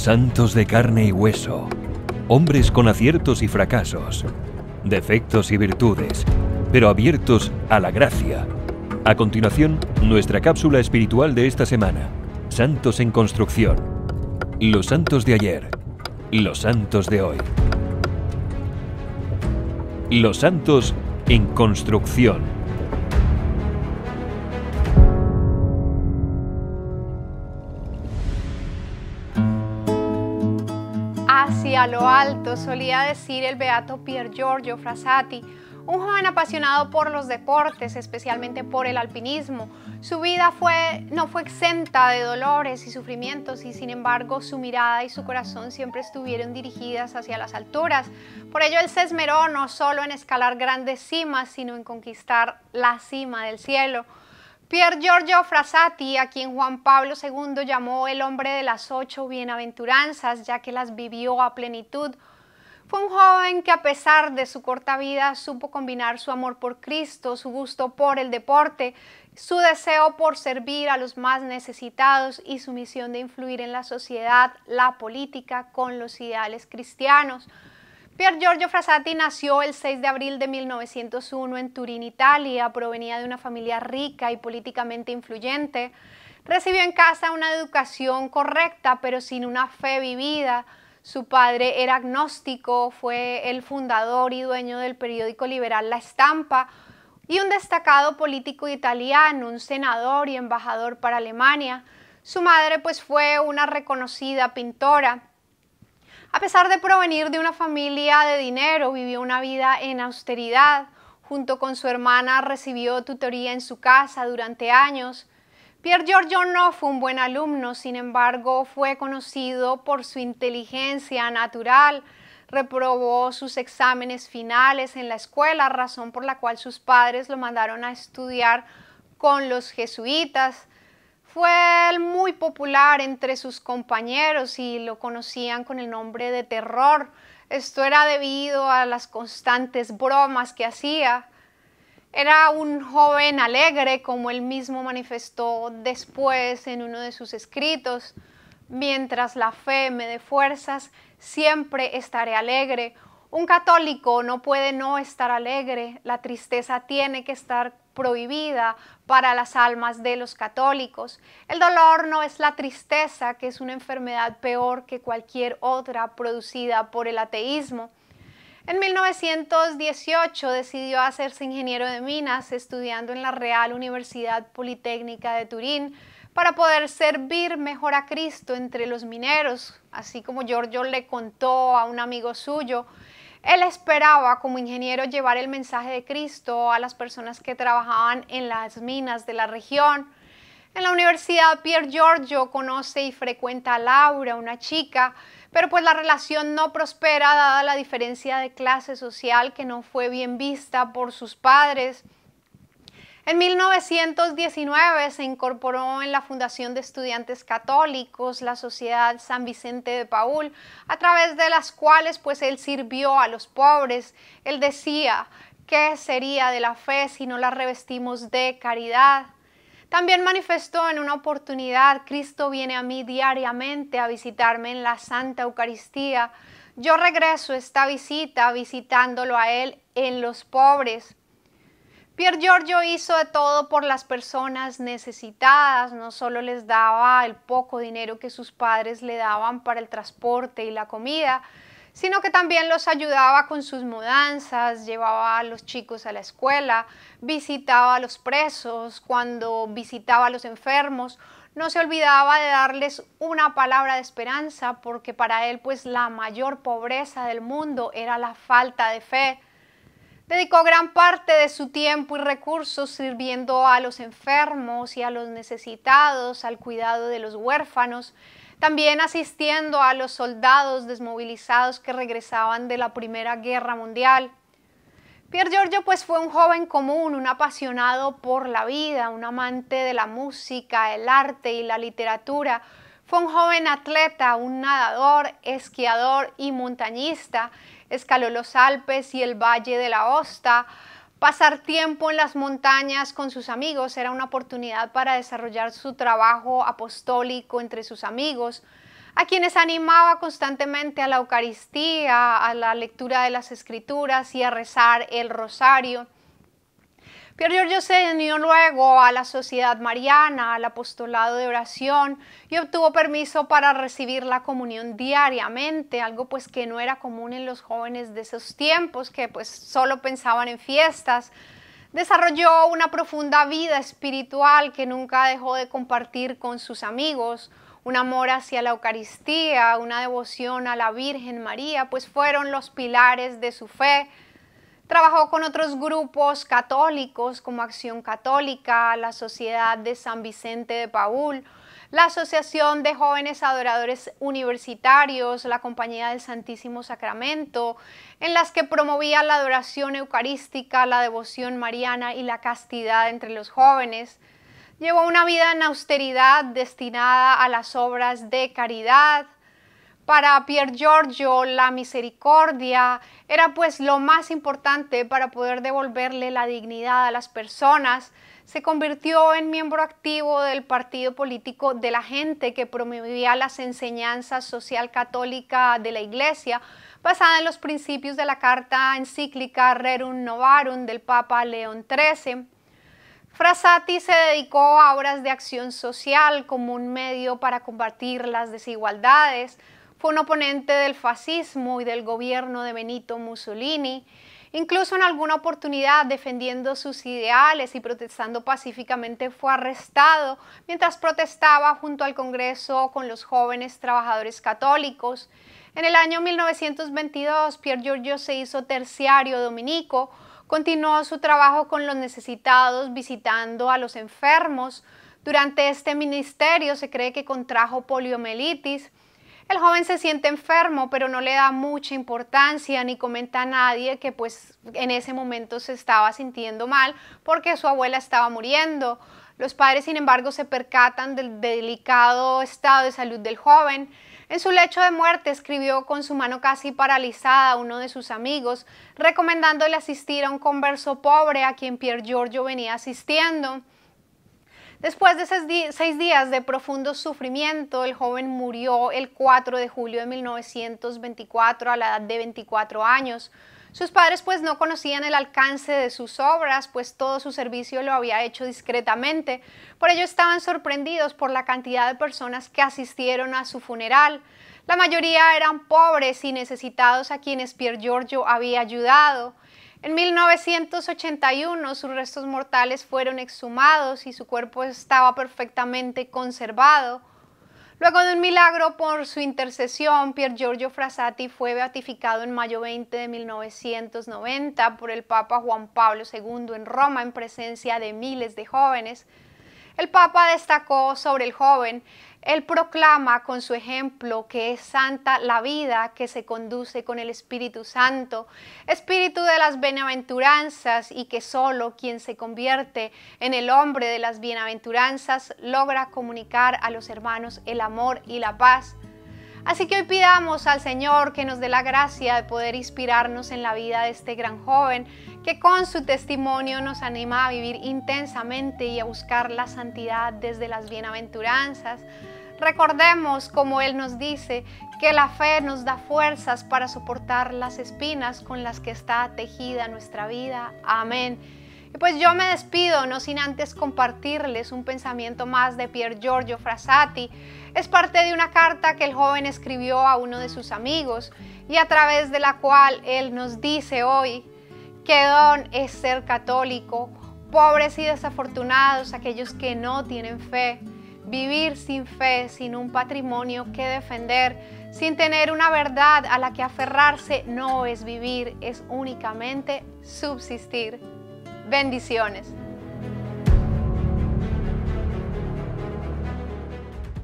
santos de carne y hueso, hombres con aciertos y fracasos, defectos y virtudes, pero abiertos a la gracia. A continuación, nuestra cápsula espiritual de esta semana, Santos en Construcción. Los santos de ayer, los santos de hoy. Los santos en construcción. a lo alto, solía decir el beato Pier Giorgio Frassati, un joven apasionado por los deportes, especialmente por el alpinismo. Su vida no fue exenta de dolores y sufrimientos y sin embargo su mirada y su corazón siempre estuvieron dirigidas hacia las alturas. Por ello él se esmeró no solo en escalar grandes cimas, sino en conquistar la cima del cielo. Pier Giorgio Frassati, a quien Juan Pablo II llamó el hombre de las ocho bienaventuranzas, ya que las vivió a plenitud, fue un joven que a pesar de su corta vida supo combinar su amor por Cristo, su gusto por el deporte, su deseo por servir a los más necesitados y su misión de influir en la sociedad, la política, con los ideales cristianos. Pier Giorgio Frassati nació el 6 de abril de 1901 en Turín, Italia, provenía de una familia rica y políticamente influyente. Recibió en casa una educación correcta, pero sin una fe vivida. Su padre era agnóstico, fue el fundador y dueño del periódico liberal La Estampa y un destacado político italiano, un senador y embajador para Alemania. Su madre pues fue una reconocida pintora. A pesar de provenir de una familia de dinero, vivió una vida en austeridad. Junto con su hermana recibió tutoría en su casa durante años. Pierre Giorgio no fue un buen alumno, sin embargo fue conocido por su inteligencia natural. Reprobó sus exámenes finales en la escuela, razón por la cual sus padres lo mandaron a estudiar con los jesuitas. Fue muy popular entre sus compañeros y lo conocían con el nombre de terror. Esto era debido a las constantes bromas que hacía. Era un joven alegre, como él mismo manifestó después en uno de sus escritos. Mientras la fe me dé fuerzas, siempre estaré alegre. Un católico no puede no estar alegre, la tristeza tiene que estar prohibida para las almas de los católicos. El dolor no es la tristeza, que es una enfermedad peor que cualquier otra producida por el ateísmo. En 1918 decidió hacerse ingeniero de minas estudiando en la Real Universidad Politécnica de Turín para poder servir mejor a Cristo entre los mineros, así como Giorgio le contó a un amigo suyo él esperaba como ingeniero llevar el mensaje de Cristo a las personas que trabajaban en las minas de la región. En la universidad, Pierre Giorgio conoce y frecuenta a Laura, una chica, pero pues la relación no prospera dada la diferencia de clase social que no fue bien vista por sus padres. En 1919 se incorporó en la Fundación de Estudiantes Católicos la Sociedad San Vicente de Paúl, a través de las cuales pues él sirvió a los pobres. Él decía, ¿qué sería de la fe si no la revestimos de caridad? También manifestó en una oportunidad, Cristo viene a mí diariamente a visitarme en la Santa Eucaristía. Yo regreso esta visita visitándolo a Él en los pobres. Pier Giorgio hizo de todo por las personas necesitadas, no solo les daba el poco dinero que sus padres le daban para el transporte y la comida, sino que también los ayudaba con sus mudanzas, llevaba a los chicos a la escuela, visitaba a los presos, cuando visitaba a los enfermos, no se olvidaba de darles una palabra de esperanza porque para él pues la mayor pobreza del mundo era la falta de fe. Dedicó gran parte de su tiempo y recursos sirviendo a los enfermos y a los necesitados, al cuidado de los huérfanos, también asistiendo a los soldados desmovilizados que regresaban de la Primera Guerra Mundial. Pier Giorgio pues fue un joven común, un apasionado por la vida, un amante de la música, el arte y la literatura. Fue un joven atleta, un nadador, esquiador y montañista escaló los Alpes y el Valle de la Osta. Pasar tiempo en las montañas con sus amigos era una oportunidad para desarrollar su trabajo apostólico entre sus amigos, a quienes animaba constantemente a la Eucaristía, a la lectura de las Escrituras y a rezar el rosario. Pier Giorgio se unió luego a la Sociedad Mariana, al apostolado de oración y obtuvo permiso para recibir la comunión diariamente, algo pues que no era común en los jóvenes de esos tiempos que pues solo pensaban en fiestas. Desarrolló una profunda vida espiritual que nunca dejó de compartir con sus amigos, un amor hacia la Eucaristía, una devoción a la Virgen María, pues fueron los pilares de su fe Trabajó con otros grupos católicos como Acción Católica, la Sociedad de San Vicente de Paúl, la Asociación de Jóvenes Adoradores Universitarios, la Compañía del Santísimo Sacramento, en las que promovía la adoración eucarística, la devoción mariana y la castidad entre los jóvenes. Llevó una vida en austeridad destinada a las obras de caridad, para Pier Giorgio, la misericordia era pues lo más importante para poder devolverle la dignidad a las personas. Se convirtió en miembro activo del partido político de la gente que promovía las enseñanzas social católica de la Iglesia, basada en los principios de la carta encíclica Rerum Novarum del Papa León XIII. Frassati se dedicó a obras de acción social como un medio para combatir las desigualdades, fue un oponente del fascismo y del gobierno de Benito Mussolini, incluso en alguna oportunidad defendiendo sus ideales y protestando pacíficamente fue arrestado mientras protestaba junto al Congreso con los jóvenes trabajadores católicos. En el año 1922, Pierre Giorgio se hizo terciario dominico, continuó su trabajo con los necesitados, visitando a los enfermos. Durante este ministerio se cree que contrajo poliomielitis, el joven se siente enfermo, pero no le da mucha importancia ni comenta a nadie que pues en ese momento se estaba sintiendo mal porque su abuela estaba muriendo. Los padres, sin embargo, se percatan del delicado estado de salud del joven. En su lecho de muerte escribió con su mano casi paralizada a uno de sus amigos, recomendándole asistir a un converso pobre a quien Pier Giorgio venía asistiendo. Después de seis días de profundo sufrimiento, el joven murió el 4 de julio de 1924 a la edad de 24 años. Sus padres pues no conocían el alcance de sus obras, pues todo su servicio lo había hecho discretamente. Por ello estaban sorprendidos por la cantidad de personas que asistieron a su funeral. La mayoría eran pobres y necesitados a quienes Pierre Giorgio había ayudado. En 1981 sus restos mortales fueron exhumados y su cuerpo estaba perfectamente conservado. Luego de un milagro por su intercesión, Pier Giorgio Frassati fue beatificado en mayo 20 de 1990 por el Papa Juan Pablo II en Roma en presencia de miles de jóvenes. El Papa destacó sobre el joven, él proclama con su ejemplo que es santa la vida que se conduce con el Espíritu Santo, espíritu de las bienaventuranzas y que solo quien se convierte en el hombre de las bienaventuranzas logra comunicar a los hermanos el amor y la paz. Así que hoy pidamos al Señor que nos dé la gracia de poder inspirarnos en la vida de este gran joven, que con su testimonio nos anima a vivir intensamente y a buscar la santidad desde las bienaventuranzas. Recordemos, como Él nos dice, que la fe nos da fuerzas para soportar las espinas con las que está tejida nuestra vida. Amén. Y pues yo me despido, no sin antes compartirles un pensamiento más de Pier Giorgio Frassati. Es parte de una carta que el joven escribió a uno de sus amigos y a través de la cual él nos dice hoy que don es ser católico, pobres y desafortunados aquellos que no tienen fe, vivir sin fe, sin un patrimonio que defender, sin tener una verdad a la que aferrarse, no es vivir, es únicamente subsistir. Bendiciones.